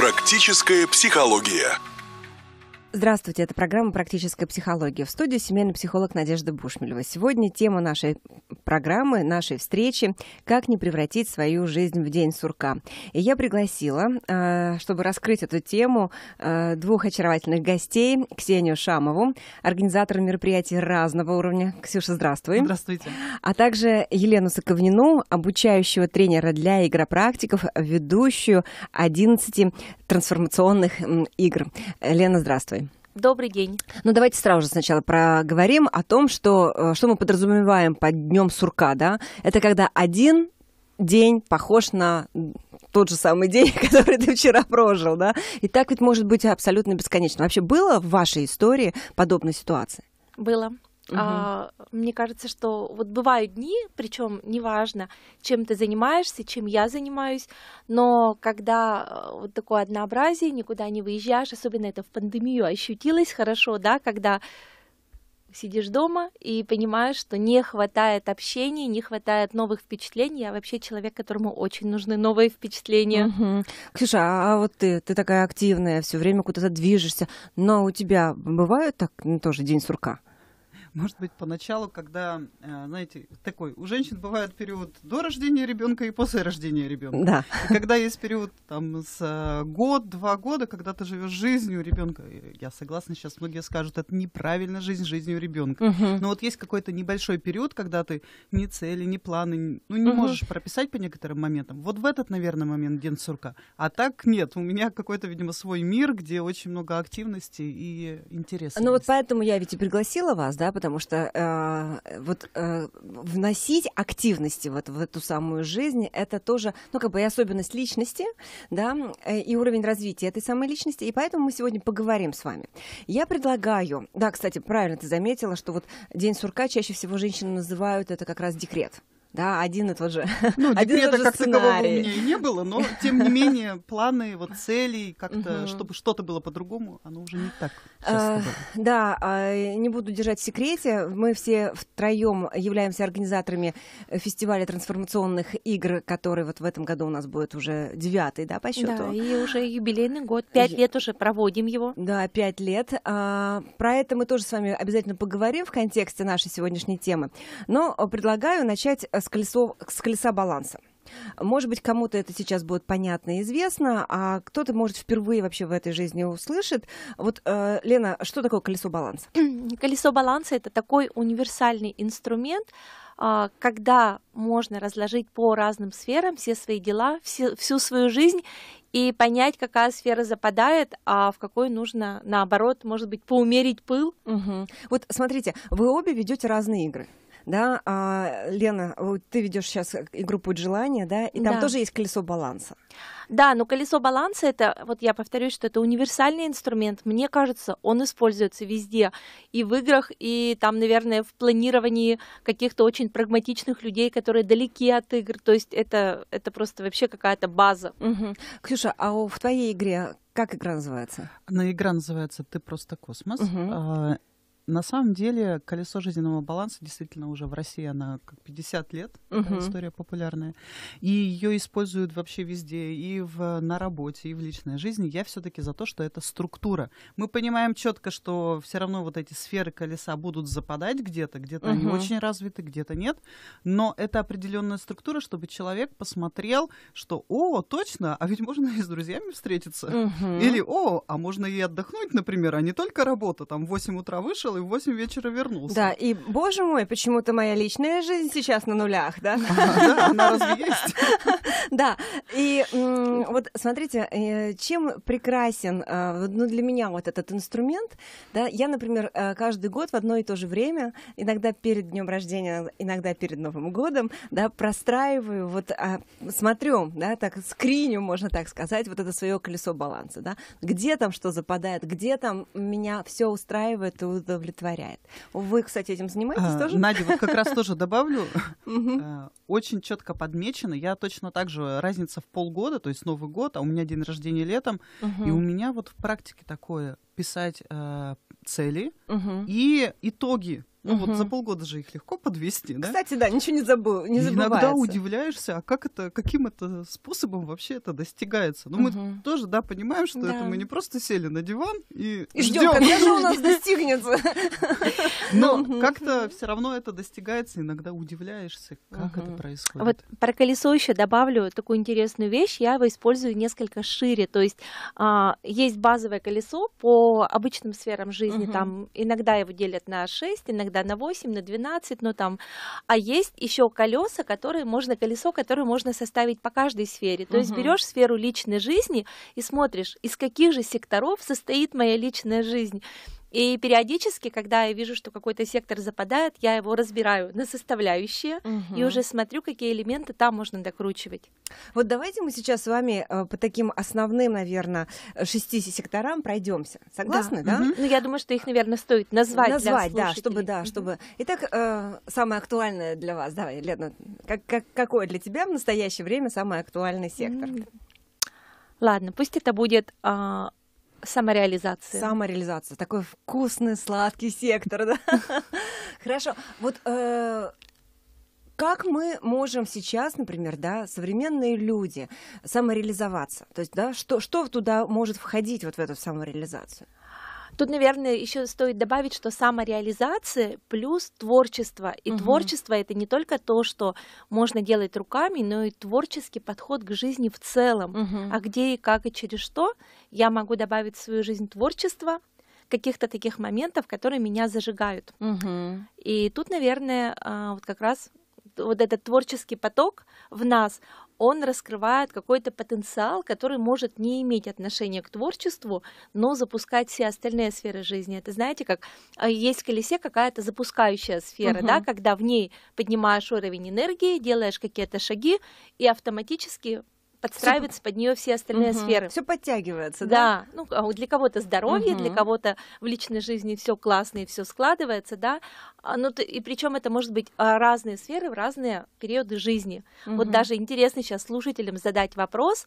Практическая психология. Здравствуйте, это программа «Практическая психология». В студии семейный психолог Надежда Бушмелева. Сегодня тема нашей программы, нашей встречи «Как не превратить свою жизнь в день сурка». И я пригласила, э, чтобы раскрыть эту тему, э, двух очаровательных гостей, Ксению Шамову, организатора мероприятий разного уровня. Ксюша, здравствуй. Здравствуйте. А также Елену Соковнину, обучающего тренера для игропрактиков, ведущую 11 трансформационных игр. Лена, здравствуй. Добрый день. Ну, давайте сразу же сначала проговорим о том, что, э, что мы подразумеваем под днем сурка, да? Это когда один день похож на тот же самый день, который ты вчера прожил, да? И так ведь может быть абсолютно бесконечно. Вообще было в вашей истории подобная ситуация? Было. Угу. мне кажется, что вот бывают дни, причем неважно, чем ты занимаешься, чем я занимаюсь, но когда э, вот такое однообразие, никуда не выезжаешь, особенно это в пандемию ощутилось хорошо, да, когда сидишь дома и понимаешь, что не хватает общения, не хватает новых впечатлений. Я вообще человек, которому очень нужны новые впечатления. Угу. Ксюша, а вот ты, ты такая активная, все время куда-то движешься, но у тебя бывает так ну, тоже день сурка? Может быть, поначалу, когда, э, знаете, такой, у женщин бывает период до рождения ребенка и после рождения ребенка. Да. И когда есть период там с э, год-два года, когда ты живешь жизнью ребенка, я согласна, сейчас многие скажут, это неправильно жизнь жизнью ребенка. Угу. Но вот есть какой-то небольшой период, когда ты ни цели, ни планы, ну, не угу. можешь прописать по некоторым моментам. Вот в этот, наверное, момент день сурка. А так нет, у меня какой-то, видимо, свой мир, где очень много активности и интереса. Ну вот поэтому я ведь и пригласила вас, да, потому что э, вот э, вносить активности вот в эту самую жизнь, это тоже, ну, как бы и особенность личности, да, э, и уровень развития этой самой личности, и поэтому мы сегодня поговорим с вами. Я предлагаю, да, кстати, правильно ты заметила, что вот День сурка чаще всего женщины называют это как раз декрет да, один и тот же. Ну, один и тот же как сценарий. такового у меня и не было, но тем не менее планы, вот цели, как-то, чтобы что-то было по-другому, оно уже не так. А, да, а, не буду держать в секрете, мы все втроем являемся организаторами фестиваля трансформационных игр, который вот в этом году у нас будет уже девятый, да, по счету. Да, и уже юбилейный год, пять лет уже проводим его. Да, пять лет. А, про это мы тоже с вами обязательно поговорим в контексте нашей сегодняшней темы. Но предлагаю начать э, с, колесо, с колеса баланса. Может быть, кому-то это сейчас будет понятно и известно, а кто-то, может, впервые вообще в этой жизни услышит. Вот, э, Лена, что такое колесо баланса? Колесо баланса это такой универсальный инструмент, а, когда можно разложить по разным сферам все свои дела, все, всю свою жизнь и понять, какая сфера западает, а в какой нужно, наоборот, может быть, поумерить пыл. Угу. Вот смотрите, вы обе ведете разные игры да, а, Лена, ты ведешь сейчас э, игру группу желания, да, и там да. тоже есть колесо баланса. Да, но колесо баланса это, вот я повторюсь, что это универсальный инструмент. Мне кажется, он используется везде, и в играх, и там, наверное, в планировании каких-то очень прагматичных людей, которые далеки от игр. То есть это это просто вообще какая-то база. Угу. Ксюша, а в твоей игре как игра называется? На игра называется "Ты просто космос". Угу. На самом деле, колесо жизненного баланса действительно уже в России, она как 50 лет, Uh-huh. история популярная. И ее используют вообще везде, и в, на работе, и в личной жизни. Я все-таки за то, что это структура. Мы понимаем четко, что все равно вот эти сферы колеса будут западать где-то, где-то Uh-huh. они очень развиты, где-то нет. Но это определенная структура, чтобы человек посмотрел, что о, точно, а ведь можно и с друзьями встретиться. Uh-huh. Или о, а можно и отдохнуть, например, а не только работа, там в 8 утра вышел, и в 8 вечера вернулся. Да, и, боже мой, почему-то моя личная жизнь сейчас на нулях, да? Да, она разве есть? Да, и вот смотрите, э, чем прекрасен э, ну, для меня вот этот инструмент, да, я, например, э, каждый год в одно и то же время, иногда перед днем рождения, иногда перед Новым годом, да, простраиваю, вот а, смотрю, да, так скриню, можно так сказать, вот это свое колесо баланса, да, где там что западает, где там меня все устраивает, удовлетворяет. Вы, кстати, этим занимаетесь а, тоже? Надя, вот как раз тоже добавлю. Э, очень четко подмечено. Я точно так же, разница в полгода, то есть Новый год, а у меня день рождения летом. И у меня вот в практике такое писать э, цели угу. и итоги. Ну угу. вот за полгода же их легко подвести, да? Кстати, да, ничего не забыл, не забывается. Иногда удивляешься, а как это, каким это способом вообще это достигается? Ну угу. мы тоже, да, понимаем, что да. это мы не просто сели на диван и, и ждем, когда же у нас достигнется. Но как-то все равно это достигается, иногда удивляешься, как это происходит. Вот про колесо еще добавлю такую интересную вещь, я его использую несколько шире, то есть а, есть базовое колесо по обычным сферам жизни, угу. там иногда его делят на 6, иногда на 8, на 12, но ну, там, а есть еще колеса, которые можно, колесо, которое можно составить по каждой сфере. То угу. есть берешь сферу личной жизни и смотришь, из каких же секторов состоит моя личная жизнь. И периодически, когда я вижу, что какой-то сектор западает, я его разбираю на составляющие угу. и уже смотрю, какие элементы там можно докручивать. Вот давайте мы сейчас с вами э, по таким основным, наверное, э, шести секторам пройдемся. Согласны, да? да? Угу. Ну, я думаю, что их, наверное, стоит назвать. Назвать, для да, чтобы, да, угу. чтобы. Итак, э, самое актуальное для вас, давай, Лена, как, как, какой для тебя в настоящее время самый актуальный сектор? Ладно, пусть это будет а, Самореализация. Самореализация. Такой вкусный, сладкий сектор, да? Хорошо. Вот э, как мы можем сейчас, например, да, современные люди самореализоваться? То есть, да, что, что туда может входить вот в эту самореализацию? Тут, наверное, еще стоит добавить, что самореализация плюс творчество. И угу. творчество это не только то, что можно делать руками, но и творческий подход к жизни в целом. Угу. А где и как и через что я могу добавить в свою жизнь творчество, каких-то таких моментов, которые меня зажигают. Угу. И тут, наверное, а, вот как раз вот этот творческий поток в нас, он раскрывает какой-то потенциал, который может не иметь отношения к творчеству, но запускать все остальные сферы жизни. Это знаете, как э, есть в колесе какая-то запускающая сфера, угу. да, когда в ней поднимаешь уровень энергии, делаешь какие-то шаги и автоматически подстраиваются под нее все остальные угу. сферы. Все подтягивается, да? Да. Ну, а для кого-то здоровье, угу. для кого-то в личной жизни все классно и все складывается, да. А, ну, и причем это может быть а, разные сферы в разные периоды жизни. Угу. Вот даже интересно сейчас слушателям задать вопрос,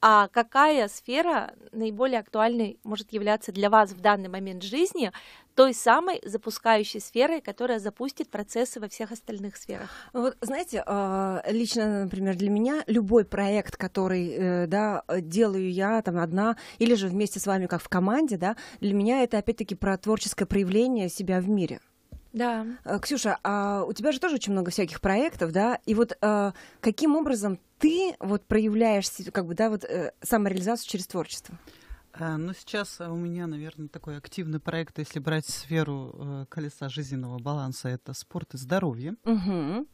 а какая сфера наиболее актуальной может являться для вас в данный момент жизни, той самой запускающей сферой, которая запустит процессы во всех остальных сферах. Вот, знаете, а, лично, например, для меня любой проект, который э, да, делаю я там одна, или же вместе с вами, как в команде, да, для меня это опять-таки про творческое проявление себя в мире. Да. Э, Ксюша, а у тебя же тоже очень много всяких проектов, да? И вот э, каким образом ты вот проявляешь как бы, да, вот э, самореализацию через творчество? Ну, сейчас у меня, наверное, такой активный проект, если брать сферу колеса жизненного баланса, это спорт и здоровье. Угу.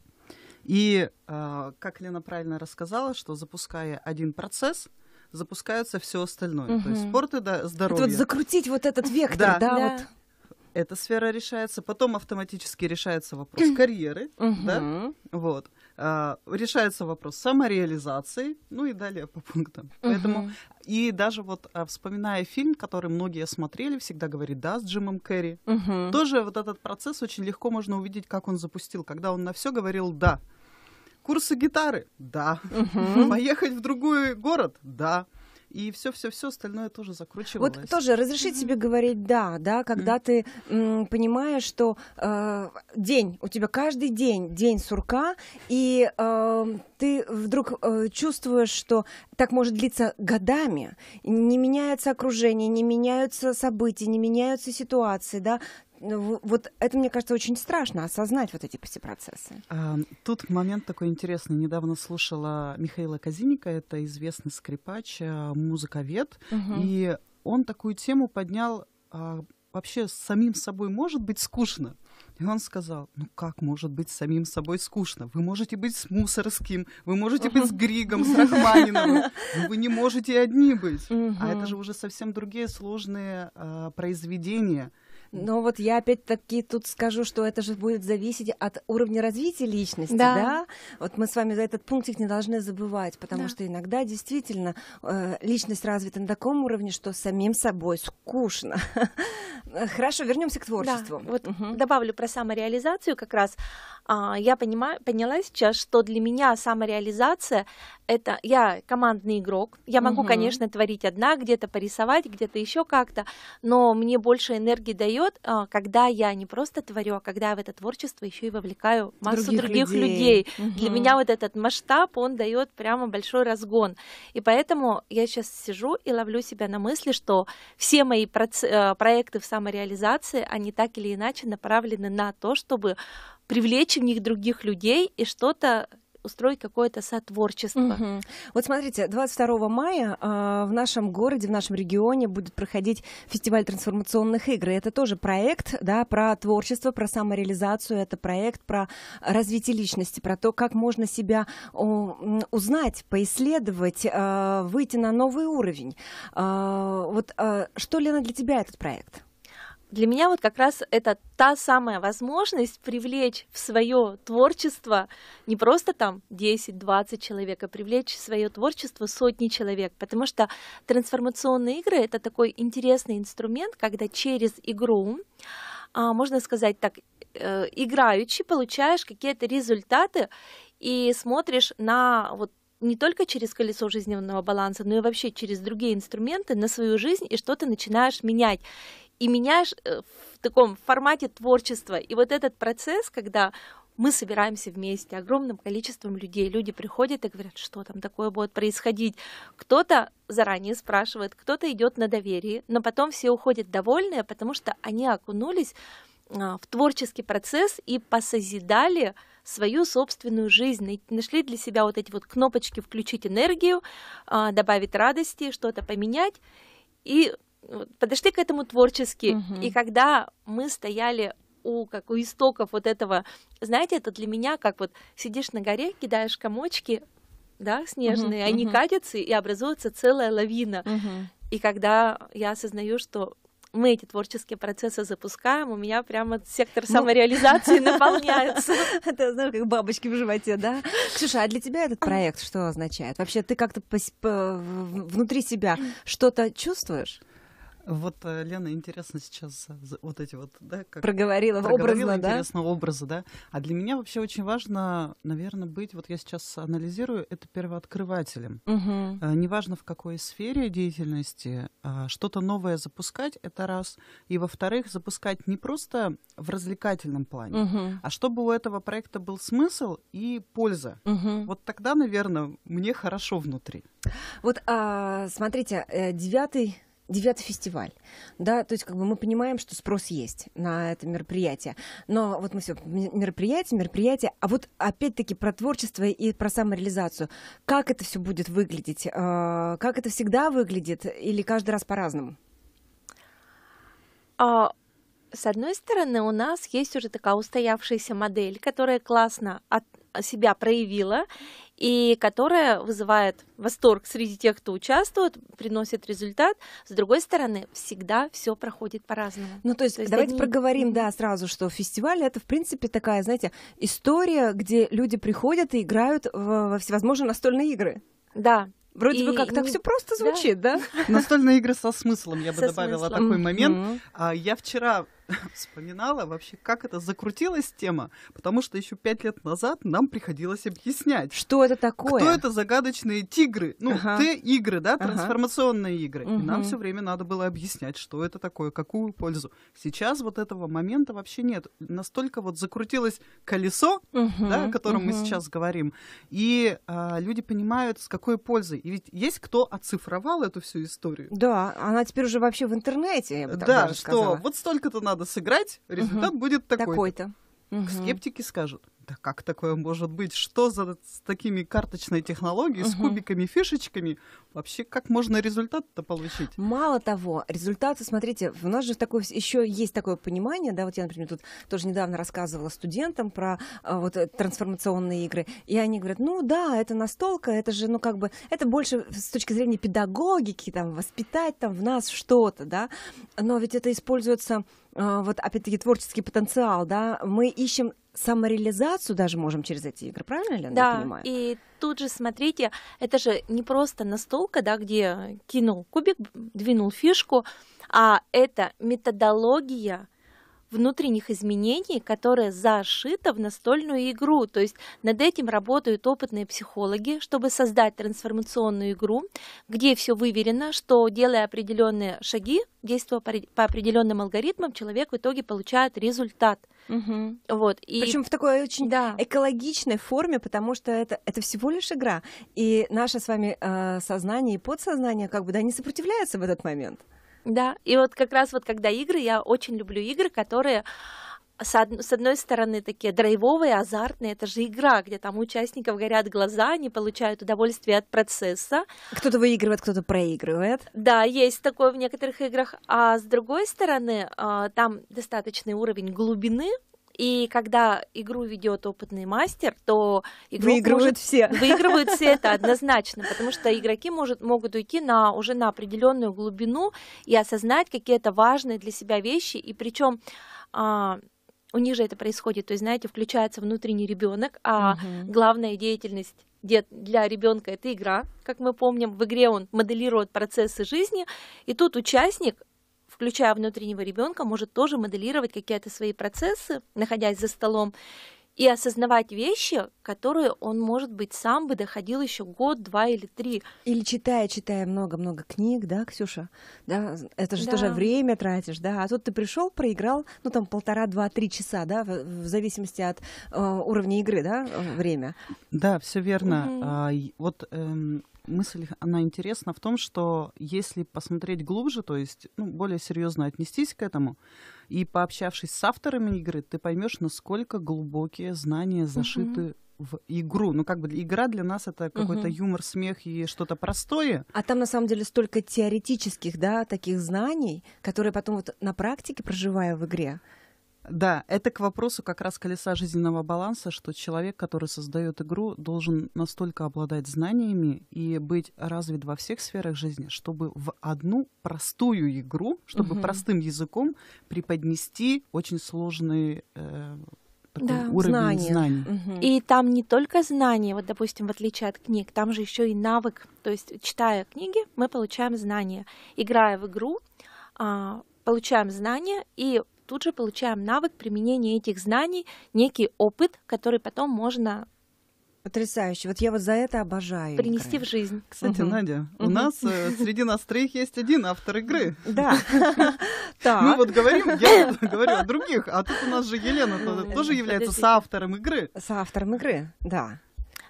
И, как Лена правильно рассказала, что запуская один процесс, запускается все остальное. Угу. То есть спорт и здоровье. Это вот закрутить вот этот вектор, да, да, да. вот эта сфера решается, потом автоматически решается вопрос карьеры, да, вот, а, решается вопрос самореализации, ну и далее по пунктам. Поэтому и даже вот а, вспоминая фильм, который многие смотрели, всегда говорит, да, с Джимом Керри, тоже вот этот процесс очень легко можно увидеть, как он запустил, когда он на все говорил да. Курсы гитары? Да. Поехать в другой город? Да и все-все-все остальное тоже закручивалось. Вот тоже разрешить mm-hmm. себе говорить да, да, когда mm-hmm. ты м, понимаешь, что э, день, у тебя каждый день день сурка, и э, ты вдруг э, чувствуешь, что так может длиться годами, не меняется окружение, не меняются события, не меняются ситуации, да, ну, вот это, мне кажется, очень страшно осознать вот эти процессы. Эм, тут момент такой интересный. Недавно слушала Михаила Казиника, это известный скрипач, э, музыковед, угу. и он такую тему поднял а, вообще с самим собой может быть скучно. И он сказал, ну как может быть самим собой скучно? Вы можете быть с Мусорским, вы можете быть с Григом, с Рахманиновым, вы не можете одни быть. А это же уже совсем другие сложные э, произведения. Но вот я опять-таки тут скажу, что это же будет зависеть от уровня развития личности, да? да? Вот мы с вами за этот пунктик не должны забывать, потому да. что иногда действительно э, личность развита на таком уровне, что самим собой скучно. Хорошо, вернемся к творчеству. Да, вот угу. добавлю про самореализацию как раз. А, я понимаю, поняла сейчас, что для меня самореализация это я командный игрок. Я могу, угу. конечно, творить одна, где-то порисовать, где-то еще как-то, но мне больше энергии дает, а, когда я не просто творю, а когда я в это творчество еще и вовлекаю массу других, других людей. людей. Угу. Для меня вот этот масштаб, он дает прямо большой разгон. И поэтому я сейчас сижу и ловлю себя на мысли, что все мои проц... Э, проекты в самореализации, они так или иначе направлены на то, чтобы привлечь в них других людей и что-то устроить какое-то сотворчество. Угу. Вот смотрите, 22 мая э, в нашем городе, в нашем регионе будет проходить фестиваль трансформационных игр. И это тоже проект, да, про творчество, про самореализацию. Это проект про развитие личности, про то, как можно себя о, узнать, поисследовать, э, выйти на новый уровень. Э, вот э, что, Лена, для тебя этот проект? Для меня вот как раз это та самая возможность привлечь в свое творчество не просто там 10-20 человек, а привлечь в свое творчество сотни человек, потому что трансформационные игры это такой интересный инструмент, когда через игру а, можно сказать так, э, играючи получаешь какие-то результаты и смотришь на вот не только через колесо жизненного баланса, но и вообще через другие инструменты на свою жизнь и что то начинаешь менять и меня э, в таком формате творчества. И вот этот процесс, когда мы собираемся вместе, огромным количеством людей. Люди приходят и говорят, что там такое будет происходить. Кто-то заранее спрашивает, кто-то идет на доверие, но потом все уходят довольные, потому что они окунулись а, в творческий процесс и посозидали свою собственную жизнь, нашли для себя вот эти вот кнопочки включить энергию, а, добавить радости, что-то поменять. И подошли к этому творчески. Угу. И когда мы стояли у, как у истоков вот этого, знаете, это для меня как вот сидишь на горе, кидаешь комочки, да, снежные, угу, они угу. катятся и образуется целая лавина. Угу. И когда я осознаю, что мы эти творческие процессы запускаем, у меня прямо сектор ну. самореализации ну... наполняется. Это, знаешь, как бабочки в животе, да? Ксюша, а для тебя этот проект что означает? Вообще, ты как-то внутри себя что-то чувствуешь? Вот, э, Лена, интересно сейчас вот эти вот, да, как... Проговорила, проговорила образно, интересно да? образы, да. А для меня вообще очень важно, наверное, быть, вот я сейчас анализирую, это первооткрывателем. Угу. неважно, в какой сфере деятельности, а, что-то новое запускать, это раз. И, во-вторых, запускать не просто в развлекательном плане, угу. а чтобы у этого проекта был смысл и польза. Угу. Вот тогда, наверное, мне хорошо внутри. Вот, а, смотрите, э, девятый девятый фестиваль, да, то есть как бы мы понимаем, что спрос есть на это мероприятие, но вот мы все мероприятие, мероприятие, а вот опять-таки про творчество и про самореализацию, как это все будет выглядеть, а, как это всегда выглядит или каждый раз по-разному? А, с одной стороны, у нас есть уже такая устоявшаяся модель, которая классно от, себя проявила и которая вызывает восторг среди тех, кто участвует, приносит результат. С другой стороны, всегда все проходит по-разному. Ну, то есть, то есть давайте одни... проговорим, да, сразу, что фестиваль это, в принципе, такая, знаете, история, где люди приходят и играют во всевозможные настольные игры. Да, Вроде и... бы как так ну все просто звучит, да? да? Настольные игры со смыслом, я бы со добавила смыслом. такой момент. Mm-hmm. А, я вчера вспоминала вообще, как это закрутилась тема, потому что еще пять лет назад нам приходилось объяснять. Что это такое? Кто это загадочные тигры? Ну, ага. Т-игры, да, трансформационные ага. игры. Угу. И нам все время надо было объяснять, что это такое, какую пользу. Сейчас вот этого момента вообще нет. Настолько вот закрутилось колесо, угу. да, о котором угу. мы сейчас говорим, и а, люди понимают, с какой пользой. И ведь есть кто оцифровал эту всю историю. Да, она теперь уже вообще в интернете, я бы так Да, что сказала. вот столько-то надо надо сыграть, результат угу. будет такой. Такой-то. Угу. Скептики скажут да как такое может быть? Что за с такими карточной технологией, угу. с кубиками, фишечками? Вообще, как можно результат-то получить? Мало того, результаты, смотрите, у нас же такое, еще есть такое понимание, да, вот я, например, тут тоже недавно рассказывала студентам про а, вот э, трансформационные игры, и они говорят, ну да, это настолка, это же, ну как бы, это больше с точки зрения педагогики, там, воспитать там в нас что-то, да, но ведь это используется э, вот опять-таки творческий потенциал, да, мы ищем самореализацию даже можем через эти игры, правильно ли я да, понимаю? и тут же смотрите, это же не просто настолка, да, где кинул кубик, двинул фишку, а это методология, внутренних изменений, которое зашито в настольную игру. То есть над этим работают опытные психологи, чтобы создать трансформационную игру, где все выверено, что делая определенные шаги, действуя по, определенным алгоритмам, человек в итоге получает результат. Угу. Вот, и... Причем в такой очень да. экологичной форме, потому что это, это всего лишь игра. И наше с вами э, сознание и подсознание как бы да, не сопротивляются в этот момент. Да, и вот как раз вот когда игры, я очень люблю игры, которые с, одной стороны такие драйвовые, азартные, это же игра, где там у участников горят глаза, они получают удовольствие от процесса. Кто-то выигрывает, кто-то проигрывает. Да, есть такое в некоторых играх. А с другой стороны, а, там достаточный уровень глубины и когда игру ведет опытный мастер, то игру выигрывают может, все. Выигрывают все это однозначно, потому что игроки может, могут уйти на уже на определенную глубину и осознать какие-то важные для себя вещи. И причем а, у них же это происходит, то есть, знаете, включается внутренний ребенок, а угу. главная деятельность для ребенка это игра, как мы помним, в игре он моделирует процессы жизни, и тут участник включая внутреннего ребенка, может тоже моделировать какие-то свои процессы, находясь за столом, и осознавать вещи, которые он, может быть, сам бы доходил еще год, два или три. Или читая, читая много-много книг, да, Ксюша? Да, это же да. тоже время тратишь, да. А тут ты пришел, проиграл, ну там полтора, два, три часа, да, в, в зависимости от э, уровня игры, да, время. Да, все верно. Угу. А, вот э, мысль, она интересна в том, что если посмотреть глубже, то есть ну, более серьезно отнестись к этому, и пообщавшись с авторами игры, ты поймешь, насколько глубокие знания зашиты в игру. Ну, как бы игра для нас это какой-то угу. юмор, смех и что-то простое. А там на самом деле столько теоретических, да, таких знаний, которые потом вот на практике, проживая в игре, да, это к вопросу как раз колеса жизненного баланса, что человек, который создает игру, должен настолько обладать знаниями и быть развит во всех сферах жизни, чтобы в одну простую игру, чтобы угу. простым языком преподнести очень сложные э, да, уровень знания. знаний. Угу. И там не только знания, вот, допустим, в отличие от книг, там же еще и навык. То есть, читая книги, мы получаем знания. Играя в игру, а, получаем знания и тут же получаем навык применения этих знаний, некий опыт, который потом можно Потрясающе. Вот я вот за это обожаю. Принести игры. в жизнь. Кстати, угу. Надя, угу. у нас э, среди нас троих есть один автор игры. Да. Мы вот говорим, я говорю о других, а тут у нас же Елена тоже является соавтором игры. Соавтором игры, да.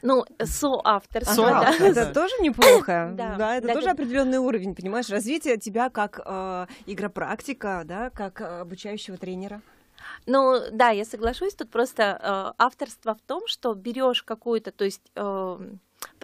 Ну, соавторство. Ага, да. Это тоже неплохо. да. да, это да, тоже как... определенный уровень, понимаешь, развития тебя как э, игропрактика, да, как э, обучающего тренера. Ну да, я соглашусь, тут просто э, авторство в том, что берешь какую-то, то есть э,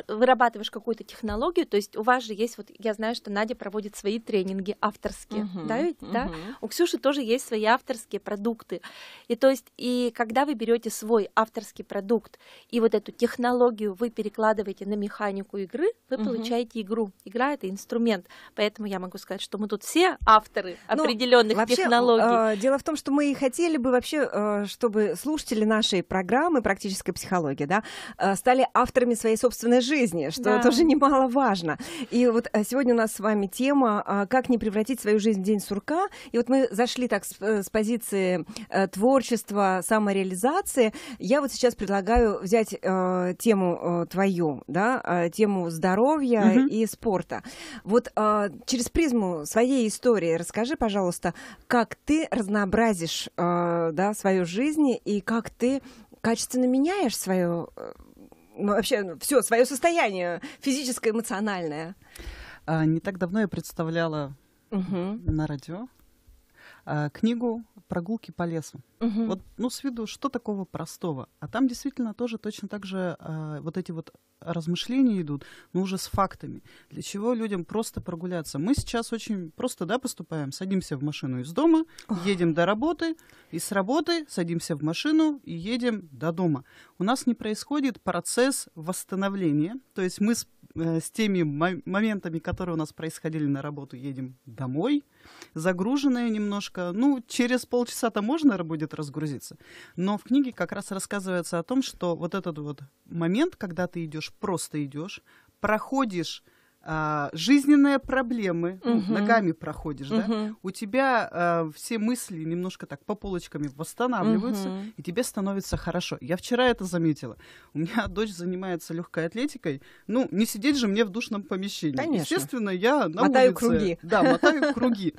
вырабатываешь какую-то технологию, то есть у вас же есть, вот я знаю, что Надя проводит свои тренинги авторские, uh-huh, да ведь, uh-huh. да? У Ксюши тоже есть свои авторские продукты. И то есть, и когда вы берете свой авторский продукт, и вот эту технологию вы перекладываете на механику игры, вы uh-huh. получаете игру. Игра — это инструмент. Поэтому я могу сказать, что мы тут все авторы ну, определенных вообще, технологий. Э, дело в том, что мы и хотели бы вообще, э, чтобы слушатели нашей программы «Практическая психология», да, э, стали авторами своей собственной собственной жизни, что да. тоже немаловажно. И вот э, сегодня у нас с вами тема а, «Как не превратить свою жизнь в день сурка». И вот мы зашли так с, э, с позиции э, творчества, самореализации. Я вот сейчас предлагаю взять э, тему э, твою, да, э, тему здоровья угу. и спорта. Вот э, через призму своей истории расскажи, пожалуйста, как ты разнообразишь э, да, свою жизнь и как ты качественно меняешь свою вообще ну, все свое состояние физическое, эмоциональное. А, не так давно я представляла угу. на радио Э, книгу прогулки по лесу. Угу. Вот, ну, с виду, что такого простого? А там действительно тоже точно так же э, вот эти вот размышления идут, но уже с фактами. Для чего людям просто прогуляться? Мы сейчас очень просто, да, поступаем, садимся в машину из дома, Ох. едем до работы, и с работы садимся в машину и едем до дома. У нас не происходит процесс восстановления, то есть мы Э, с теми моментами, которые у нас происходили на работу, едем домой, загруженные немножко. Ну, через полчаса-то можно будет разгрузиться. Но в книге как раз рассказывается о том, что вот этот вот момент, когда ты идешь, просто идешь, проходишь а, жизненные проблемы, угу. ногами проходишь, угу. да, у тебя а, все мысли немножко так по полочкам восстанавливаются, угу. и тебе становится хорошо. Я вчера это заметила. У меня дочь занимается легкой атлетикой. Ну, не сидеть же мне в душном помещении. Конечно. Естественно, я на мотаю улице, круги. Да, мотаю круги.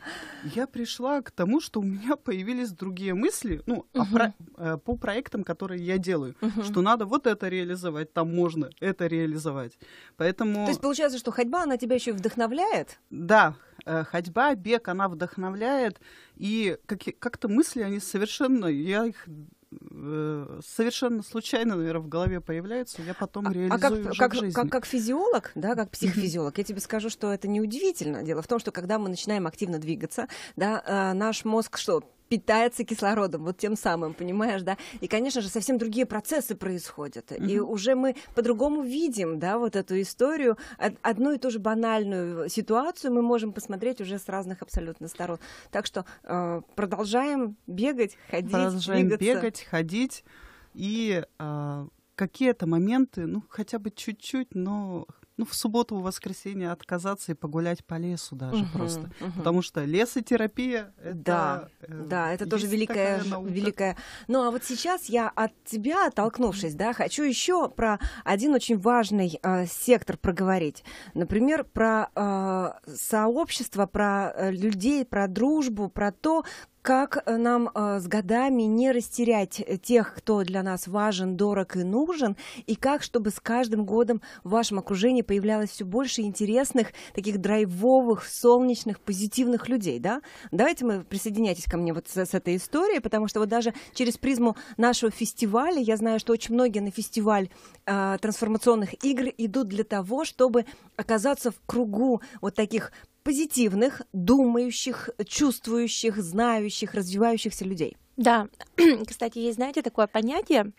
Я пришла к тому, что у меня появились другие мысли, ну, угу. про, э, по проектам, которые я делаю, угу. что надо вот это реализовать, там можно это реализовать. Поэтому... То есть получается, что ходить ходьба, она тебя еще вдохновляет? Да, э, ходьба, бег, она вдохновляет. И как-то мысли, они совершенно, я их э, совершенно случайно, наверное, в голове появляется, я потом а, реализую а как, уже как, в жизни. Как, как физиолог, да, как психофизиолог, я тебе скажу, что это неудивительно. Дело в том, что когда мы начинаем активно двигаться, да, э, наш мозг что питается кислородом, вот тем самым, понимаешь, да? И, конечно же, совсем другие процессы происходят. Mm-hmm. И уже мы по-другому видим, да, вот эту историю. Одну и ту же банальную э, ситуацию мы можем посмотреть уже с разных абсолютно сторон. Так что э, продолжаем бегать, ходить, продолжаем двигаться. бегать, ходить и э, какие-то моменты, ну хотя бы чуть-чуть, но ну, в субботу, в воскресенье отказаться и погулять по лесу даже угу, просто. Угу. Потому что лесотерапия это, Да, э, да, это тоже великая, великая. Ну а вот сейчас я от тебя, оттолкнувшись, да, хочу еще про один очень важный э, сектор проговорить. Например, про э, сообщество, про э, людей, про дружбу, про то, как э, нам э, с годами не растерять э, тех, кто для нас важен, дорог и нужен, и как, чтобы с каждым годом в вашем окружении появлялось все больше интересных, таких драйвовых, солнечных, позитивных людей, да? Давайте мы присоединяйтесь ко мне вот с, с этой историей, потому что вот даже через призму нашего фестиваля, я знаю, что очень многие на фестиваль э, трансформационных игр идут для того, чтобы оказаться в кругу вот таких позитивных, думающих, чувствующих, знающих, развивающихся людей. Да, кстати, есть, знаете, такое понятие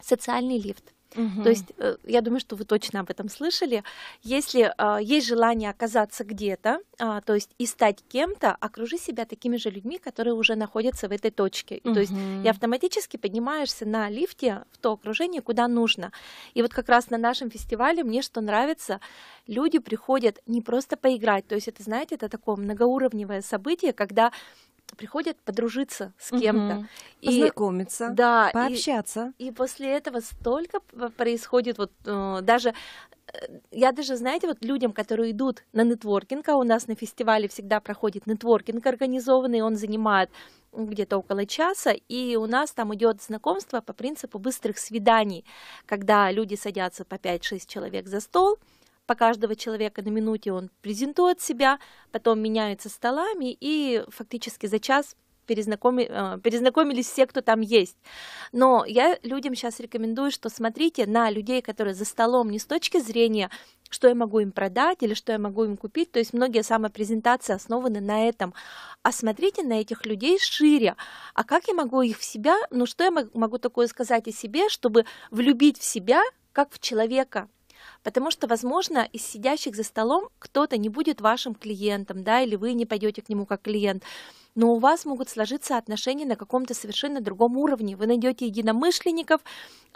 социальный лифт. Угу. То есть, э, я думаю, что вы точно об этом слышали. Если а, есть желание оказаться где-то, а, то есть и стать кем-то, окружи себя такими же людьми, которые уже находятся в этой точке. Угу. То есть, и автоматически поднимаешься на лифте в то окружение, куда нужно. И вот как раз на нашем фестивале мне что нравится, люди приходят не просто поиграть, то есть это, знаете, это такое многоуровневое событие, когда приходят подружиться с кем-то, угу. И, познакомиться, да, пообщаться. И, и после этого столько происходит вот э, даже э, я даже, знаете, вот людям, которые идут на нетворкинг, а у нас на фестивале всегда проходит нетворкинг организованный, он занимает где-то около часа, и у нас там идет знакомство по принципу быстрых свиданий, когда люди садятся по 5-6 человек за стол, по каждого человека на минуте он презентует себя, потом меняются столами, и фактически за час перезнакоми, э, перезнакомились все, кто там есть. Но я людям сейчас рекомендую, что смотрите на людей, которые за столом не с точки зрения, что я могу им продать или что я могу им купить. То есть многие самопрезентации основаны на этом. А смотрите на этих людей шире. А как я могу их в себя, ну что я могу такое сказать о себе, чтобы влюбить в себя, как в человека – потому что, возможно, из сидящих за столом кто-то не будет вашим клиентом, да, или вы не пойдете к нему как клиент, но у вас могут сложиться отношения на каком-то совершенно другом уровне. Вы найдете единомышленников,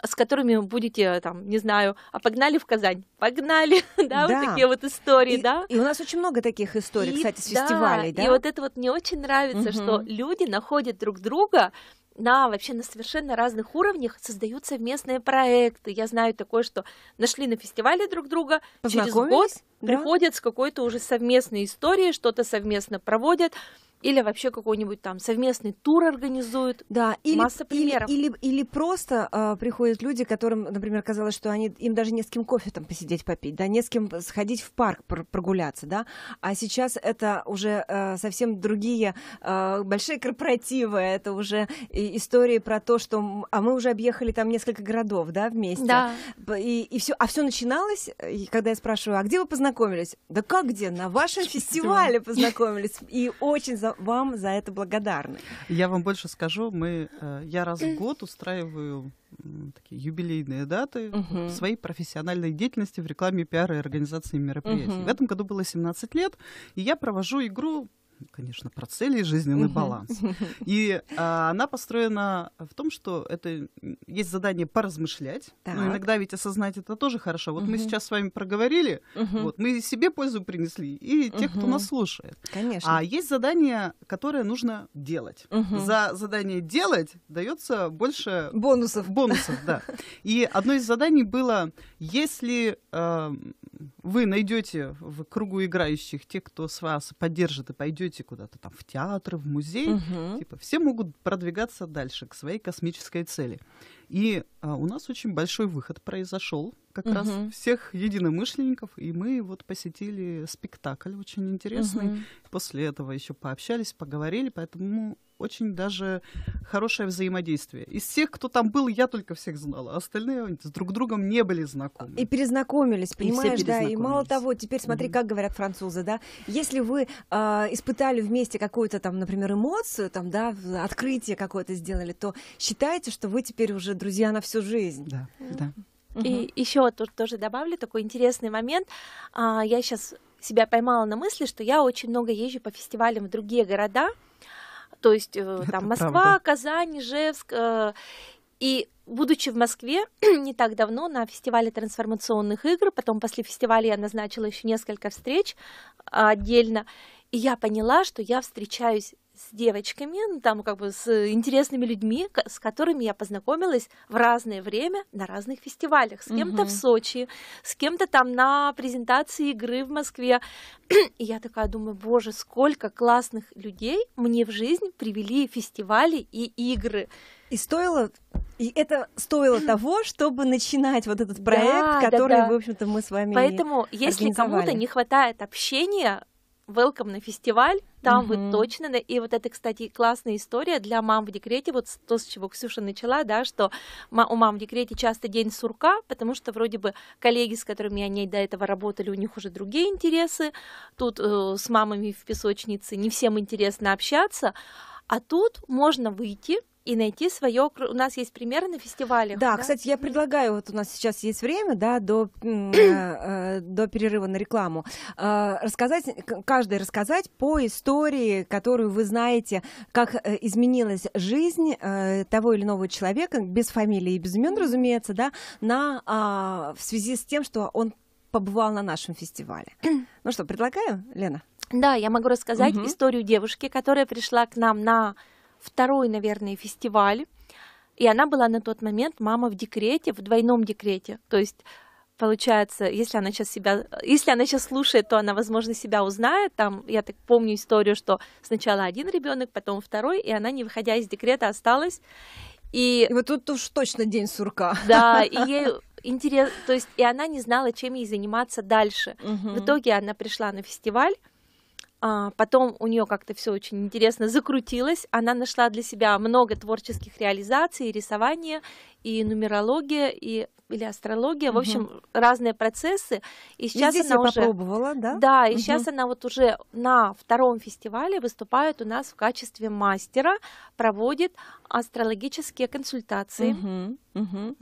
с которыми будете, там, не знаю, а погнали в Казань, погнали, да, да. вот такие вот истории, и, да. И у нас очень много таких историй, и, кстати, с да, фестивалей, да. И вот это вот мне очень нравится, угу. что люди находят друг друга на вообще на совершенно разных уровнях создают совместные проекты. Я знаю такое, что нашли на фестивале друг друга, через год да? приходят с какой-то уже совместной историей, что-то совместно проводят или вообще какой-нибудь там совместный тур организуют. Да, или, масса примеров. Или, или, или просто э, приходят люди, которым, например, казалось, что они, им даже не с кем кофе там посидеть, попить, да, не с кем сходить в парк пр- прогуляться, да. А сейчас это уже э, совсем другие э, большие корпоративы, это уже истории про то, что а мы уже объехали там несколько городов, да, вместе. Да. И, и все, а все начиналось, когда я спрашиваю, а где вы познакомились? Да как где? На вашем фестивале познакомились. И очень вам за это благодарны. Я вам больше скажу, мы, э, я раз в год устраиваю такие юбилейные даты угу. своей профессиональной деятельности в рекламе пиаре и организации мероприятий. Угу. В этом году было 17 лет, и я провожу игру конечно, про цели и жизненный баланс. И а, она построена в том, что это есть задание поразмышлять. Так. Но иногда ведь осознать это тоже хорошо. Вот угу. мы сейчас с вами проговорили, угу. вот мы себе пользу принесли и угу. кто нас слушает. Конечно. А есть задание, которое нужно делать. Угу. За задание делать дается больше бонусов. Бонусов, да. И одно из заданий было если э, вы найдете в кругу играющих тех, кто с вас поддержит и пойдете куда-то там в театр, в музей, угу. типа, все могут продвигаться дальше к своей космической цели. И э, у нас очень большой выход произошел как угу. раз всех единомышленников, и мы вот посетили спектакль очень интересный. Угу. После этого еще пообщались, поговорили, поэтому ну, очень даже хорошее взаимодействие. Из всех, кто там был, я только всех знала, а остальные с друг другом не были знакомы. И перезнакомились, понимаешь, и да. И мало того, теперь смотри, как говорят французы, да. Если вы э, испытали вместе какую-то там, например, эмоцию, там, да, открытие какое-то сделали, то считайте, что вы теперь уже друзья на всю жизнь. Да, mm да. Угу. И еще тут тоже добавлю такой интересный момент. А, я сейчас себя поймала на мысли, что я очень много езжу по фестивалям в другие города, то есть э, Это там Москва, правда. Казань, Ижевск. Э, и будучи в Москве не так давно на фестивале трансформационных игр, потом после фестиваля я назначила еще несколько встреч отдельно, и я поняла, что я встречаюсь с девочками, ну, там как бы с интересными людьми, с которыми я познакомилась в разное время на разных фестивалях. С кем-то угу. в Сочи, с кем-то там на презентации игры в Москве. И я такая думаю, боже, сколько классных людей мне в жизнь привели фестивали и игры. И стоило, и это стоило того, чтобы начинать вот этот проект, да, который, да, да. в общем-то, мы с вами. Поэтому, если кому-то не хватает общения welcome на фестиваль, там mm вы точно, и вот это, кстати, классная история для мам в декрете, вот то, с чего Ксюша начала, да, что у мам в декрете часто день сурка, потому что вроде бы коллеги, с которыми они до этого работали, у них уже другие интересы, тут э, с мамами в песочнице не всем интересно общаться, а тут можно выйти, и найти свое. У нас есть пример на фестивале. Да, да, кстати, я предлагаю, вот у нас сейчас есть время, да, до, э, э, до перерыва на рекламу, э, рассказать, каждый рассказать по истории, которую вы знаете, как изменилась жизнь того или иного человека, без фамилии и без имен, разумеется, да, на, а, в связи с тем, что он побывал на нашем фестивале. ну что, предлагаю, Лена? Да, я могу рассказать угу. историю девушки, которая пришла к нам на второй, наверное, фестиваль. И она была на тот момент мама в декрете, в двойном декрете. То есть получается, если она сейчас себя, если она сейчас слушает, то она, возможно, себя узнает. Там, я так помню историю, что сначала один ребенок, потом второй, и она, не выходя из декрета, осталась. И, и вот тут уж точно день сурка. Да, и ей интересно, то есть, и она не знала, чем ей заниматься дальше. Угу. В итоге она пришла на фестиваль а, потом у нее как-то все очень интересно закрутилось. Она нашла для себя много творческих реализаций, и рисование, и нумерология, и или астрология, угу. в общем, разные процессы. И сейчас и здесь она я уже попробовала, да? Да, и угу. сейчас она вот уже на втором фестивале выступает у нас в качестве мастера, проводит астрологические консультации. Угу, угу.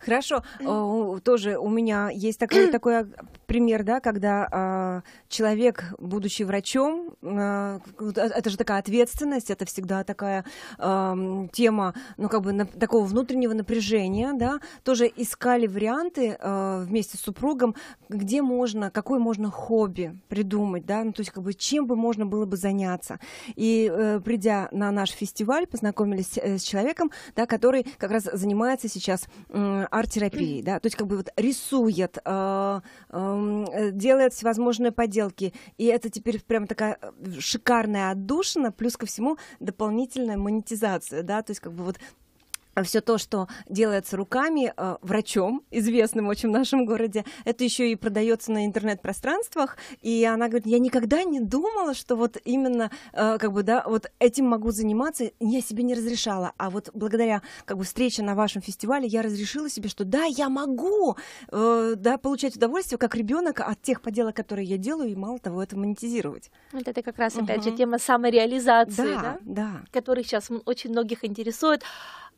Хорошо. Э, тоже у меня есть такой, такой а, пример, да, когда э, человек, будучи врачом, э, это же такая ответственность, это всегда такая э, тема, ну, как бы на, такого внутреннего напряжения, да, тоже искали варианты э, вместе с супругом, где можно, какое можно хобби придумать, да, ну, то есть, как бы, чем бы можно было бы заняться. И э, придя на наш фестиваль, познакомились э, Э, с человеком, да, который как раз занимается сейчас арт-терапией, да, то есть как бы вот рисует, э, эм, делает всевозможные поделки, и это теперь прям такая э, шикарная отдушина, плюс ко всему дополнительная монетизация, да, то есть как бы вот а все то, что делается руками э, врачом, известным очень в нашем городе, это еще и продается на интернет-пространствах. И она говорит, я никогда не думала, что вот именно э, как бы, да, вот этим могу заниматься, я себе не разрешала. А вот благодаря как бы встрече на вашем фестивале я разрешила себе, что да, я могу э, да, получать удовольствие как ребенок от тех поделок, которые я делаю, и мало того, это монетизировать. Вот это как раз, угу. опять же, тема самореализации, да, да? да. которая сейчас очень многих интересует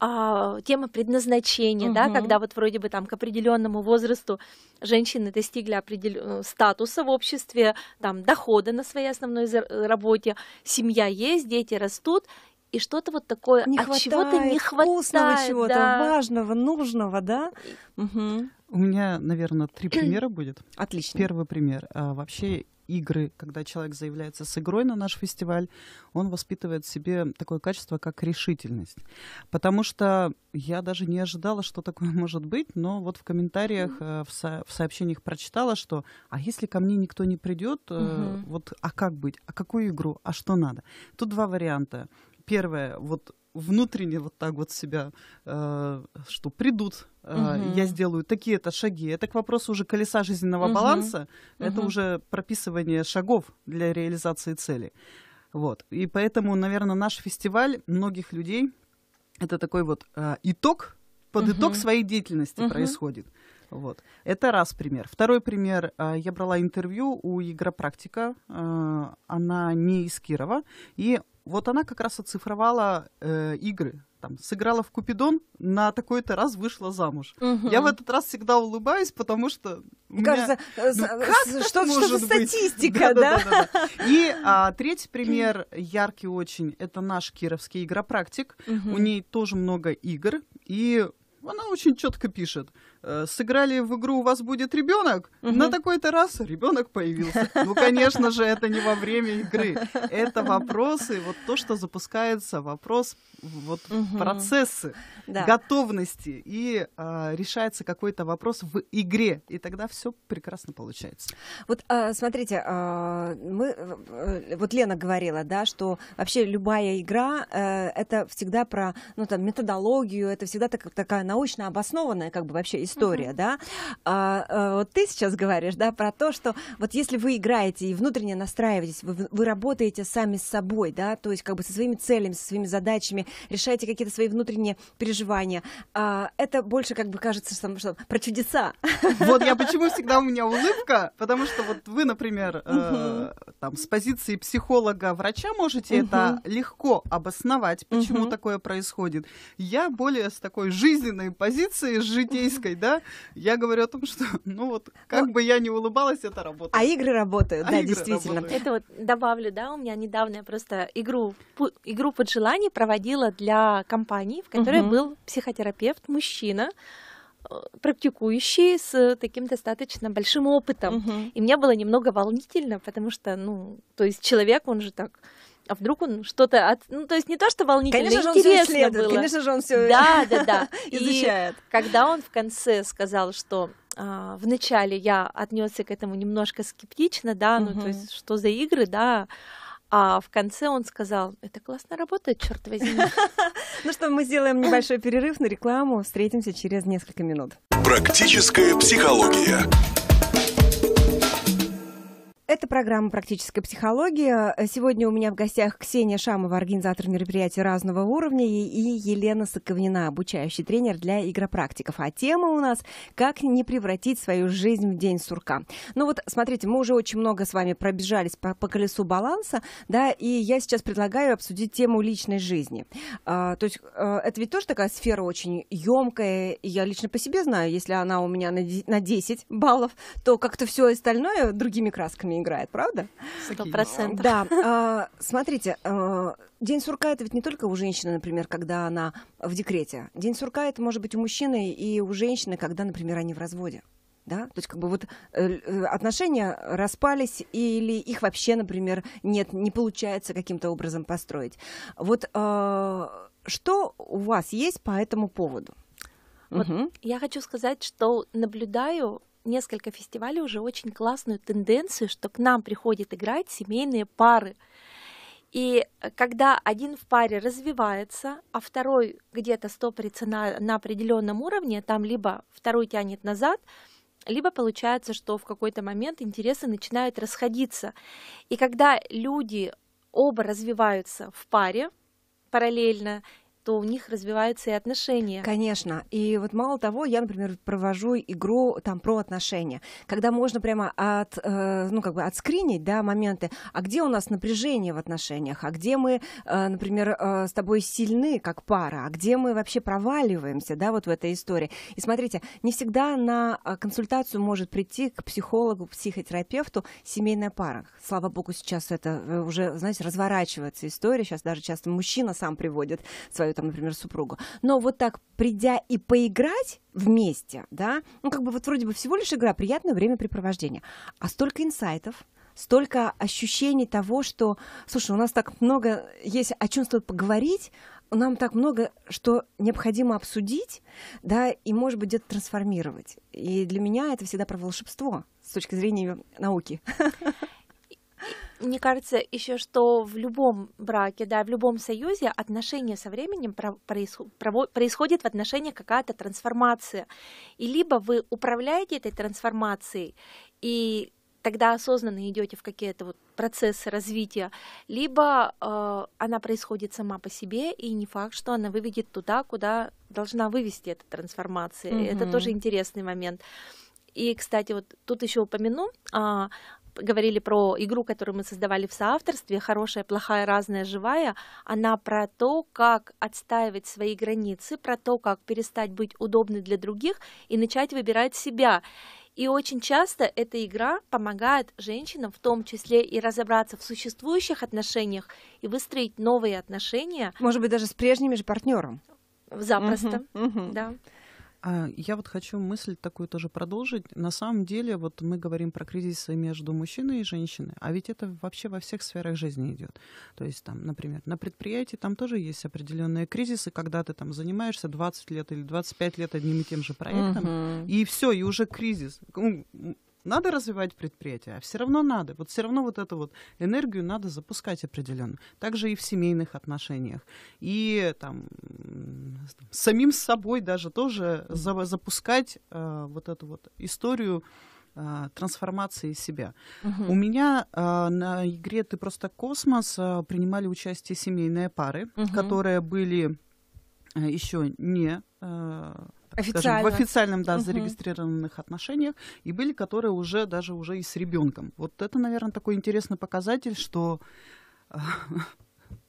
а, тема предназначения, угу. да, когда вот вроде бы там к определенному возрасту женщины достигли определенного э, статуса в обществе, там дохода на своей основной э, работе, семья есть, дети растут, и что-то вот такое, не от хватает, чего-то не хватает. чего-то да. важного, нужного, да? Угу. У меня, наверное, три примера будет. Отлично. Первый пример. А, вообще игры, когда человек заявляется с игрой на наш фестиваль, он воспитывает в себе такое качество, как решительность. Потому что я даже не ожидала, что такое может быть, но вот в комментариях, э, в, со- в сообщениях прочитала, что «а если ко мне никто не придет, угу. Э, вот а как быть? А какую игру? А что надо?» Тут два варианта. Первое, вот внутренне вот так вот себя, э, что придут, э, угу. я сделаю такие-то шаги. Это к вопросу уже колеса жизненного угу. баланса, угу. это уже прописывание шагов для реализации цели. Вот. И поэтому, наверное, наш фестиваль многих людей это такой вот э, итог, под угу. итог своей деятельности угу. происходит. Вот. Это раз пример. Второй пример. А, я брала интервью у игропрактика. А, она не из Кирова. И вот она как раз оцифровала э, игры. Там, сыграла в Купидон, на такой-то раз вышла замуж. Угу. Я в этот раз всегда улыбаюсь, потому что... Кажется, меня, ну, как что, может что за статистика, да? И а, третий пример, яркий очень, это наш кировский игропрактик. У ней тоже много игр, и она очень четко пишет. Э, сыграли в игру «У вас будет ребенок», угу. на такой-то раз ребенок появился. Ну, конечно же, это не во время игры. Это вопросы, вот то, что запускается, вопрос вот угу. процессы, да. готовности, и а, решается какой-то вопрос в игре, и тогда все прекрасно получается. Вот а, смотрите, а, мы, э, э, вот Лена говорила, да, что вообще любая игра, это всегда про, ну, там, методологию, это всегда так, такая научно обоснованная, как бы вообще история история, да. А, а, вот ты сейчас говоришь, да, про то, что вот если вы играете и внутренне настраиваетесь, вы, вы работаете сами с собой, да, то есть как бы со своими целями, со своими задачами, решаете какие-то свои внутренние переживания, а, это больше как бы кажется, что, что про чудеса. Вот я почему всегда у меня улыбка, потому что вот вы, например, э, там с позиции психолога, врача можете это легко обосновать, почему такое происходит. Я более с такой жизненной позиции, житейской, всегда я говорю о том, что, ну вот, как ну, бы я не улыбалась, это работает. А игры работают, а да, игры действительно. Работают. Это вот добавлю, да, у меня недавно я просто игру, игру под желание проводила для компании, в которой угу. был психотерапевт, мужчина, э, практикующий с таким достаточно большим опытом. Угу. И мне было немного волнительно, потому что, ну, то есть человек, он же так а вдруг он что-то от... ну то есть не то что волнительно конечно же интересно он все было конечно же он все да да да изучает и когда он в конце сказал что а, вначале я отнесся к этому немножко скептично да ну угу. то есть что за игры да а в конце он сказал, это классно работает, черт возьми. Ну что, мы сделаем небольшой перерыв на рекламу, встретимся через несколько минут. Практическая психология. Это программа «Практическая психология». Сегодня у меня в гостях Ксения Шамова, организатор мероприятий разного уровня, и Елена Соковнина, обучающий тренер для игропрактиков. А тема у нас «Как не превратить свою жизнь в день сурка». Ну вот, смотрите, мы уже очень много с вами пробежались по, по колесу баланса, да, и я сейчас предлагаю обсудить тему личной жизни. А, то есть а, это ведь тоже такая сфера очень емкая, я лично по себе знаю, если она у меня на 10 баллов, то как-то все остальное другими красками играет, правда? Сто процентов. Да. А, смотрите, а, День сурка это ведь не только у женщины, например, когда она в декрете. День сурка это может быть у мужчины и у женщины, когда, например, они в разводе. Да? То есть как бы вот э, отношения распались или их вообще, например, нет, не получается каким-то образом построить. Вот а, что у вас есть по этому поводу? Вот угу. Я хочу сказать, что наблюдаю несколько фестивалей уже очень классную тенденцию, что к нам приходят играть семейные пары. И э, когда один в паре развивается, а второй где-то стопорится на, на определенном уровне, там либо второй тянет назад, либо получается, что в какой-то момент интересы начинают расходиться. И когда люди оба развиваются в паре параллельно, то у них развиваются и отношения. Конечно. И вот мало того, я, например, провожу игру там про отношения, когда можно прямо от, э, ну, как бы отскринить, да, моменты, а где у нас напряжение в отношениях, а где мы, э, например, э, с тобой сильны как пара, а где мы вообще проваливаемся, да, вот в этой истории. И смотрите, не всегда на э, консультацию может прийти к психологу, психотерапевту семейная пара. Слава богу, сейчас это э, уже, знаете, разворачивается история, сейчас даже часто мужчина сам приводит свою свою, там, например, супругу. Но вот так, придя и поиграть вместе, да, ну, как бы вот вроде бы всего лишь игра, приятное времяпрепровождение, а столько инсайтов, столько ощущений того, что, слушай, у нас так много есть о чем стоит поговорить, нам так много, что необходимо обсудить, да, и, может быть, где-то трансформировать. И для меня это всегда про волшебство с точки зрения науки. Мне кажется еще, что в любом браке, да, в любом союзе отношения со временем происходит в отношениях какая-то трансформация. И либо вы управляете этой трансформацией, и тогда осознанно идете в какие-то вот процессы развития, либо э, она происходит сама по себе, и не факт, что она выведет туда, куда должна вывести эта трансформация. Mm-hmm. Это тоже интересный момент. И, кстати, вот тут еще упомяну, а, говорили про игру, которую мы создавали в соавторстве, хорошая, плохая, разная, живая, она про то, как отстаивать свои границы, про то, как перестать быть удобной для других и начать выбирать себя. И очень часто эта игра помогает женщинам в том числе и разобраться в существующих отношениях и выстроить новые отношения. Может быть, даже с прежними же партнером. Запросто, угу, угу. да. А я вот хочу мысль такую тоже продолжить. На самом деле, вот мы говорим про кризисы между мужчиной и женщиной, а ведь это вообще во всех сферах жизни идет. То есть, там, например, на предприятии там тоже есть определенные кризисы, когда ты там занимаешься 20 лет или 25 лет одним и тем же проектом, угу. и все, и уже кризис. Ну, надо развивать предприятие, а все равно надо. Вот все равно вот эту вот энергию надо запускать определенно. Также и в семейных отношениях. И там самим с собой даже тоже за, запускать э, вот эту вот историю э, трансформации себя. Угу. У меня э, на игре «Ты просто космос» э, принимали участие семейные пары, угу. которые были э, еще не э, скажем, в официальном, да, угу. зарегистрированных отношениях, и были, которые уже даже уже и с ребенком. Вот это, наверное, такой интересный показатель, что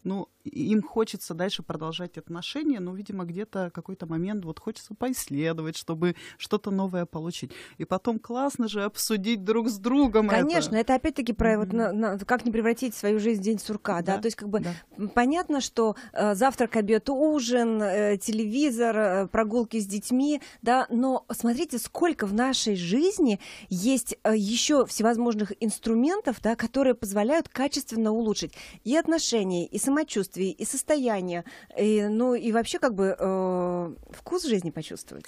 ну, им хочется дальше продолжать отношения, но, видимо, где-то какой-то момент вот хочется поисследовать, чтобы что-то новое получить. И потом классно же обсудить друг с другом. Конечно, это, это опять-таки про mm-hmm. вот на, на, как не превратить свою жизнь в день сурка, да? да? То есть как бы да. понятно, что э, завтрак, обед, ужин, э, телевизор, э, прогулки с детьми, да, но смотрите, сколько в нашей жизни есть э, еще всевозможных инструментов, да, которые позволяют качественно улучшить и отношения, и самочувствие чувствий и состояние и, ну и вообще как бы э, вкус жизни почувствовать.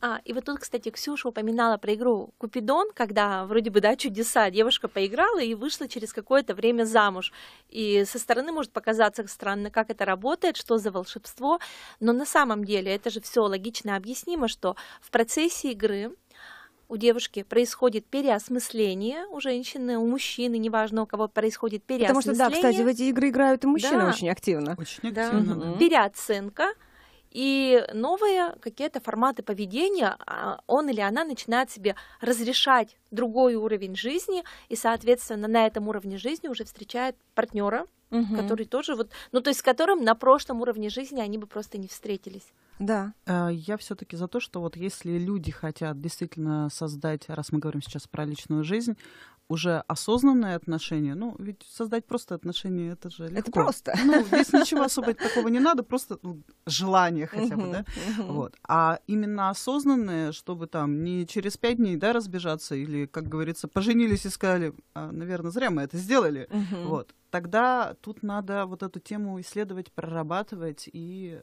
А, и вот тут, кстати, Ксюша упоминала про игру Купидон, когда вроде бы, да, чудеса, девушка поиграла и вышла через какое-то время замуж. И со стороны может показаться странно, как это работает, что за волшебство, но на самом деле это же все логично объяснимо, что в процессе игры у девушки происходит переосмысление, у женщины, у мужчины, неважно у кого происходит переосмысление. Потому что, да, кстати, в эти игры играют и мужчины да. очень активно. Очень активно, да. да. Переоценка и новые какие-то форматы поведения а, он или она начинает себе разрешать другой уровень жизни и, соответственно, на этом уровне жизни уже встречает партнера, угу. который тоже вот, ну то есть с которым на прошлом уровне жизни они бы просто не встретились. Да. А, я все-таки за то, что вот если люди хотят действительно создать, раз мы говорим сейчас про личную жизнь, уже осознанное отношение, ну, ведь создать просто отношения это же легко. Это просто. Ну, здесь ничего особо такого не надо, просто желание хотя бы, да? Вот. А именно осознанное, чтобы там не через пять дней, да, разбежаться, или, как говорится, поженились и сказали, а, наверное, зря мы это сделали, вот. Тогда тут надо вот эту тему исследовать, прорабатывать и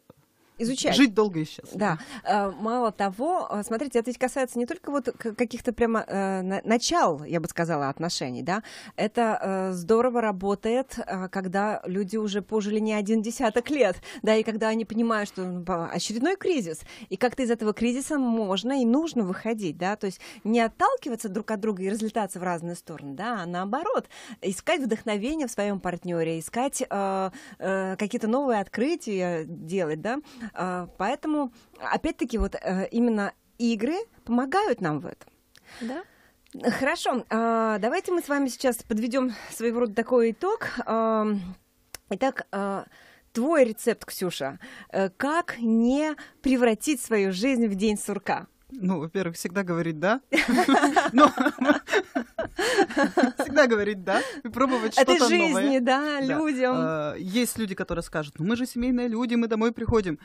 изучать. Жить долго и счастливо. Да. Э, мало того, э, смотрите, это ведь касается не только вот каких-то прямо э, начал, я бы сказала, отношений, да. Это здорово работает, когда люди уже пожили не один десяток лет, да, и когда они понимают, что ну, очередной кризис, и как-то из этого кризиса можно и нужно выходить, да, то есть не отталкиваться друг от друга и разлетаться в разные стороны, да, а наоборот, искать вдохновение в своем партнере, искать э, э, какие-то новые открытия делать, да, а, поэтому, опять-таки, вот э, именно игры помогают нам в этом. Да. Хорошо, а, давайте мы с вами сейчас подведем своего рода такой итог. А, итак, твой рецепт, Ксюша, э, как не превратить свою жизнь в день сурка? Ну, во-первых, всегда говорить «да». Всегда говорить «да» и пробовать что-то новое. Это жизни, да, людям. А, есть люди, которые скажут, "Ну, мы же семейные люди, мы домой приходим.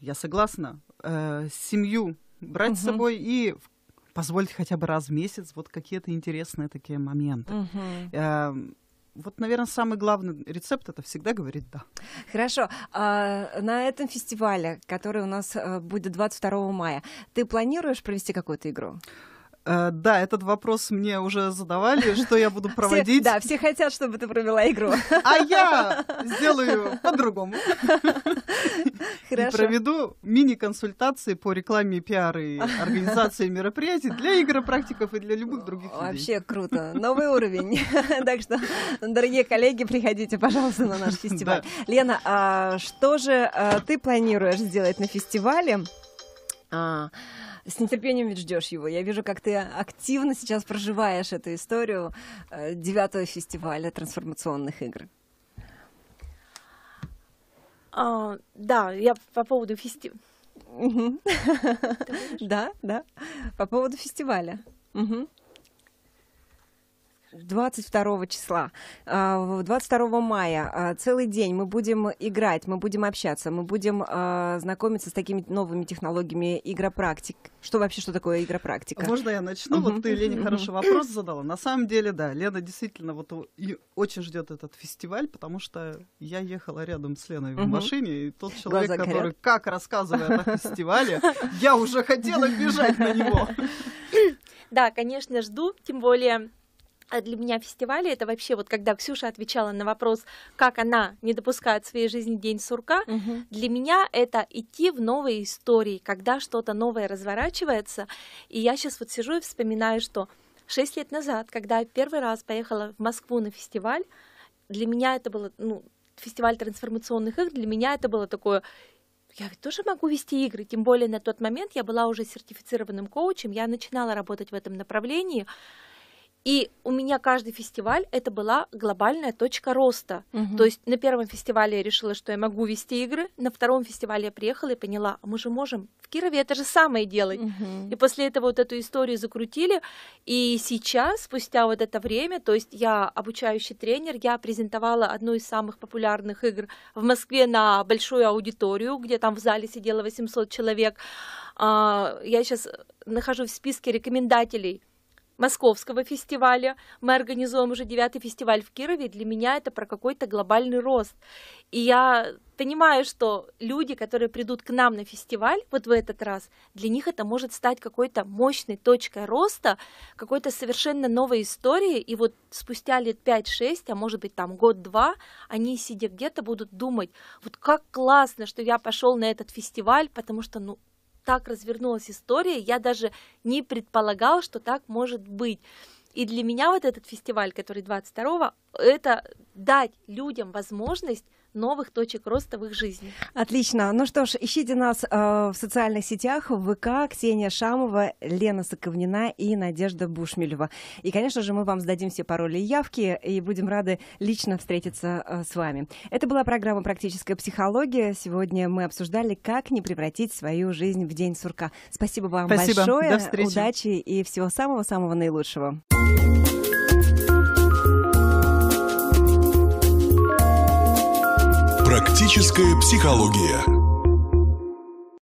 Я согласна. Э, семью брать с собой и позволить хотя бы раз в месяц вот какие-то интересные такие моменты вот, наверное, самый главный рецепт это всегда говорить да. Хорошо. А, на этом фестивале, который у нас э, будет 22 мая, ты планируешь провести какую-то игру? Э, да, этот вопрос мне уже задавали, что я буду проводить. Все, да, все хотят, чтобы ты провела игру. А я сделаю по-другому. Хорошо. И проведу мини-консультации по рекламе, пиар и организации мероприятий для игропрактиков и для любых других людей. Вообще круто. Новый уровень. Так что, дорогие коллеги, приходите, пожалуйста, на наш фестиваль. Да. Лена, а что же э, ты планируешь сделать на фестивале? А, с нетерпением ведь ждешь его. Я вижу, как ты активно сейчас проживаешь эту историю э, девятого фестиваля трансформационных игр. А, да, я по поводу фестиваля. Да, да. По поводу фестиваля. Угу. 22 числа, 22 а, мая, а, целый день мы будем играть, мы будем общаться, мы будем а, знакомиться с такими новыми технологиями игропрактик. Что вообще, что такое игропрактика? Можно я начну? Вот ты, Леня, хороший вопрос задала. На самом деле, да, Лена действительно вот очень ждет этот фестиваль, потому что я ехала рядом с Леной в машине, и тот человек, который как рассказывает о фестивале, я уже хотела бежать на него. Да, конечно, жду, тем более а для меня фестивали это вообще вот когда Ксюша отвечала на вопрос, как она не допускает в своей жизни день сурка, угу. для меня это идти в новые истории, когда что-то новое разворачивается. И я сейчас вот сижу и вспоминаю, что шесть лет назад, когда я первый раз поехала в Москву на фестиваль, для меня это было, ну, фестиваль трансформационных игр, для меня это было такое я тоже могу вести игры, тем более на тот момент я была уже сертифицированным коучем, я начинала работать в этом направлении, и у меня каждый фестиваль это была глобальная точка роста. Угу. То есть на первом фестивале я решила, что я могу вести игры, на втором фестивале я приехала и поняла, а мы же можем в Кирове это же самое делать. Угу. И после этого вот эту историю закрутили. И сейчас, спустя вот это время, то есть я обучающий тренер, я презентовала одну из самых популярных игр в Москве на большую аудиторию, где там в зале сидело 800 человек. А, я сейчас нахожусь в списке рекомендателей московского фестиваля. Мы организуем уже девятый фестиваль в Кирове. Для меня это про какой-то глобальный рост. И я понимаю, что люди, которые придут к нам на фестиваль вот в этот раз, для них это может стать какой-то мощной точкой роста, какой-то совершенно новой истории. И вот спустя лет 5-6, а может быть там год-два, они, сидя где-то, будут думать, вот как классно, что я пошел на этот фестиваль, потому что, ну, так развернулась история, я даже не предполагала, что так может быть. И для меня вот этот фестиваль, который 22-го, это дать людям возможность новых точек роста в их жизни. Отлично. Ну что ж, ищите нас э, в социальных сетях в ВК Ксения Шамова, Лена Соковнина и Надежда Бушмелева. И, конечно же, мы вам сдадим все пароли и явки и будем рады лично встретиться э, с вами. Это была программа «Практическая психология». Сегодня мы обсуждали, как не превратить свою жизнь в день сурка. Спасибо вам Спасибо. большое. До встречи. Удачи и всего самого-самого наилучшего. Практическая психология.